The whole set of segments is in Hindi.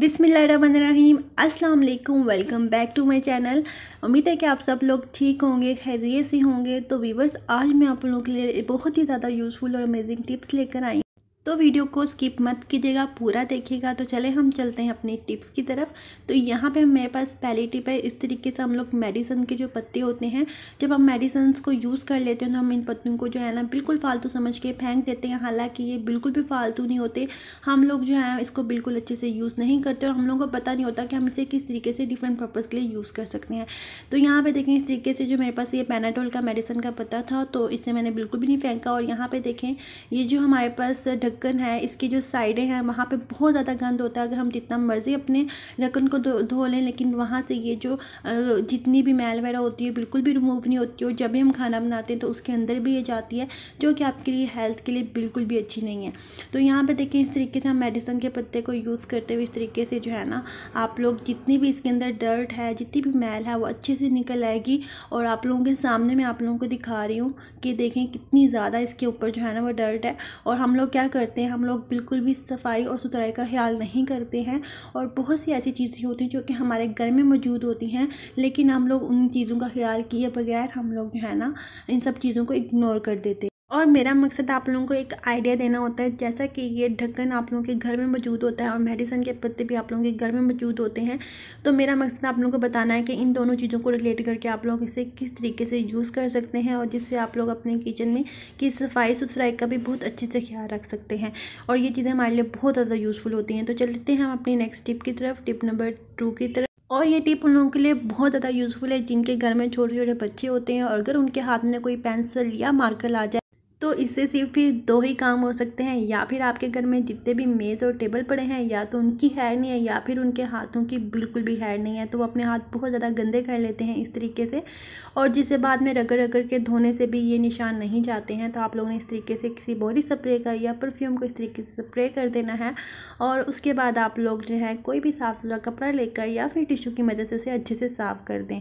बिसमीम अस्सलाम welcome back to my channel उम्मीद है कि आप सब लोग ठीक होंगे खैरियत से होंगे तो वीवर्स आज मैं आप लोगों के लिए बहुत ही ज़्यादा यूज़फुल और अमेजिंग टिप्स लेकर आई तो वीडियो को स्किप मत कीजिएगा पूरा देखिएगा तो चले हम चलते हैं अपनी टिप्स की तरफ तो यहाँ पे मेरे पास पहली टिप है इस तरीके से हम लोग मेडिसन के जो पत्ते होते हैं जब हम मेडिसन को यूज़ कर लेते हैं तो हम इन पत्तियों को जो है ना बिल्कुल फालतू समझ के फेंक देते हैं हालाँकि ये बिल्कुल भी फालतू नहीं होते हम लोग जो है इसको बिल्कुल अच्छे से यूज़ नहीं करते और हम लोगों को पता नहीं होता कि हम इसे किस तरीके से डिफरेंट पर्पज़ के लिए यूज़ कर सकते हैं तो यहाँ पर देखें इस तरीके से जो मेरे पास ये पैनाटोल का मेडिसन का पत्ता था तो इसे मैंने बिल्कुल भी नहीं फेंका और यहाँ पर देखें ये जो हमारे पास ढक्कन है इसकी जो साइडें हैं वहाँ पे बहुत ज़्यादा गंद होता है अगर हम जितना मर्ज़ी अपने ढक्कन को धो लें लेकिन वहाँ से ये जो जितनी भी मैल वगैरह होती है बिल्कुल भी रिमूव नहीं होती और जब भी हम खाना बनाते हैं तो उसके अंदर भी ये जाती है जो कि आपके लिए हेल्थ के लिए बिल्कुल भी अच्छी नहीं है तो यहाँ पर देखें इस तरीके से हम मेडिसन के पत्ते को यूज़ करते हुए इस तरीके से जो है ना आप लोग जितनी भी इसके अंदर डर्ट है जितनी भी मैल है वो अच्छे से निकल आएगी और आप लोगों के सामने मैं आप लोगों को दिखा रही हूँ कि देखें कितनी ज़्यादा इसके ऊपर जो है ना वो डर्ट है और हम लोग क्या कर करते हैं हम लोग बिल्कुल भी सफाई और सुथराई का ख्याल नहीं करते हैं और बहुत सी ऐसी चीज़ें होती हैं जो कि हमारे घर में मौजूद होती हैं लेकिन हम लोग उन चीज़ों का ख्याल किए बगैर हम लोग जो है ना इन सब चीज़ों को इग्नोर कर देते हैं और मेरा मकसद आप लोगों को एक आइडिया देना होता है जैसा कि ये ढक्कन आप लोगों के घर में मौजूद होता है और मेडिसन के पत्ते भी आप लोगों के घर में मौजूद होते हैं तो मेरा मकसद आप लोगों को बताना है कि इन दोनों चीज़ों को रिलेट करके आप लोग इसे किस तरीके से यूज़ कर सकते हैं और जिससे आप लोग अपने किचन में किस सफाई सुथराई का भी बहुत अच्छे से ख्याल रख सकते हैं और ये चीज़ें हमारे लिए बहुत ज़्यादा यूज़फुल होती हैं तो चलते हैं हम अपनी नेक्स्ट टिप की तरफ टिप नंबर टू की तरफ और ये टिप उन लोगों के लिए बहुत ज़्यादा यूज़फुल है जिनके घर में छोटे छोटे बच्चे होते हैं और अगर उनके हाथ में कोई पेंसिल या मार्कर आ जाए तो इससे सिर्फ फिर दो ही काम हो सकते हैं या फिर आपके घर में जितने भी मेज़ और टेबल पड़े हैं या तो उनकी हैर नहीं है या फिर उनके हाथों की बिल्कुल भी हैर नहीं है तो वो अपने हाथ बहुत ज़्यादा गंदे कर लेते हैं इस तरीके से और जिसे बाद में रगड़ रगड़ के धोने से भी ये निशान नहीं जाते हैं तो आप लोगों ने इस तरीके से किसी बॉडी स्प्रे का या परफ्यूम को इस तरीके से स्प्रे कर देना है और उसके बाद आप लोग जो है कोई भी साफ़ सुथरा कपड़ा लेकर या फिर टिशू की मदद से उसे अच्छे से साफ़ कर दें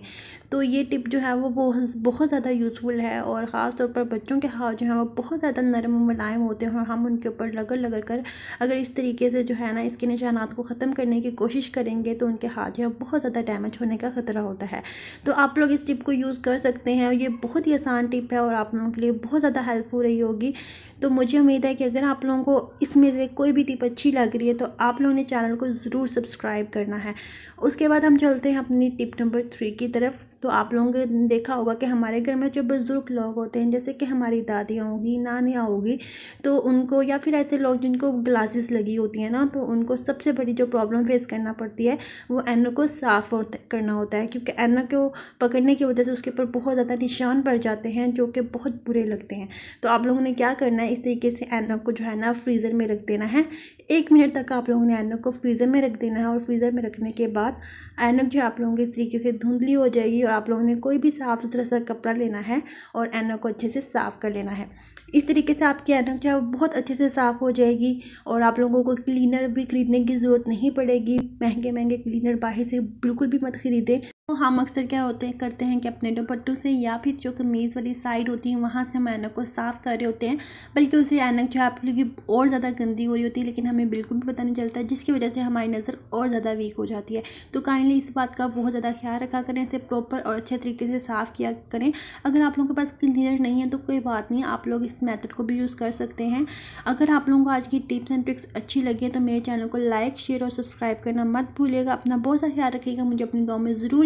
तो ये टिप जो है वो बहुत बहुत ज़्यादा यूज़फुल है और ख़ासतौर पर बच्चों के हाथ जो हैं वो बहुत ज़्यादा नरम मुलायम होते हैं और हम उनके ऊपर रगड़ रगड़ कर अगर इस तरीके से जो है ना इसके निशानात को ख़त्म करने की कोशिश करेंगे तो उनके हाथ जो है बहुत ज़्यादा डैमेज होने का ख़तरा होता है तो आप लोग इस टिप को यूज़ कर सकते हैं और ये बहुत ही आसान टिप है और आप लोगों के लिए बहुत ज़्यादा हेल्पफुल रही होगी तो मुझे उम्मीद है कि अगर आप लोगों को इसमें से कोई भी टिप अच्छी लग रही है तो आप लोगों ने चैनल को ज़रूर सब्सक्राइब करना है उसके बाद हम चलते हैं अपनी टिप नंबर थ्री की तरफ तो आप लोगों ने देखा होगा कि हमारे घर में जो बुज़ुर्ग लोग होते हैं जैसे कि हमारी दादियों होगी ना नहीं होगी तो उनको या फिर ऐसे लोग जिनको ग्लासेस लगी होती हैं ना तो उनको सबसे बड़ी जो प्रॉब्लम फेस करना पड़ती है वो एनों को साफ़ करना होता है क्योंकि एनो को पकड़ने की वजह से उसके ऊपर बहुत ज़्यादा निशान पड़ जाते हैं जो कि बहुत बुरे लगते हैं तो आप लोगों ने क्या करना है इस तरीके से एनो को जो है ना फ्रीज़र में रख देना है एक मिनट तक आप लोगों ने एनो को फ्रीज़र में रख देना है और फ्रीज़र में रखने के बाद एनक जो आप लोगों के इस तरीके से धुंधली हो जाएगी और आप लोगों ने कोई भी साफ़ सुथरा सा कपड़ा लेना है और एनो को अच्छे से साफ़ कर लेना है इस तरीके से आपकी ऐनक जो है बहुत अच्छे से साफ़ हो जाएगी और आप लोगों को क्लीनर भी खरीदने की ज़रूरत नहीं पड़ेगी महंगे महंगे क्लीनर बाहर से बिल्कुल भी मत खरीदें तो हम अक्सर क्या होते हैं करते हैं कि अपने दुपट्टों से या फिर जो कमीज़ वाली साइड होती है वहाँ से हम ऐनक को साफ़ कर रहे होते हैं बल्कि उसे ऐनक जो है आप लोग और ज़्यादा गंदी हो रही होती है लेकिन हमें बिल्कुल भी पता नहीं चलता जिसकी वजह से हमारी नज़र और ज़्यादा वीक हो जाती है तो काइंडली इस बात का बहुत ज़्यादा ख्याल रखा करें इसे प्रॉपर और अच्छे तरीके से साफ़ किया करें अगर आप लोगों के पास क्लीनर नहीं है तो कोई बात नहीं आप लोग इस मैथड को भी यूज़ कर सकते हैं अगर आप लोगों को आज की टिप्स एंड ट्रिक्स अच्छी लगी है तो मेरे चैनल को लाइक शेयर और सब्सक्राइब करना मत भूलिएगा अपना बहुत सा ख्याल रखिएगा मुझे अपनी गाँव में ज़रूर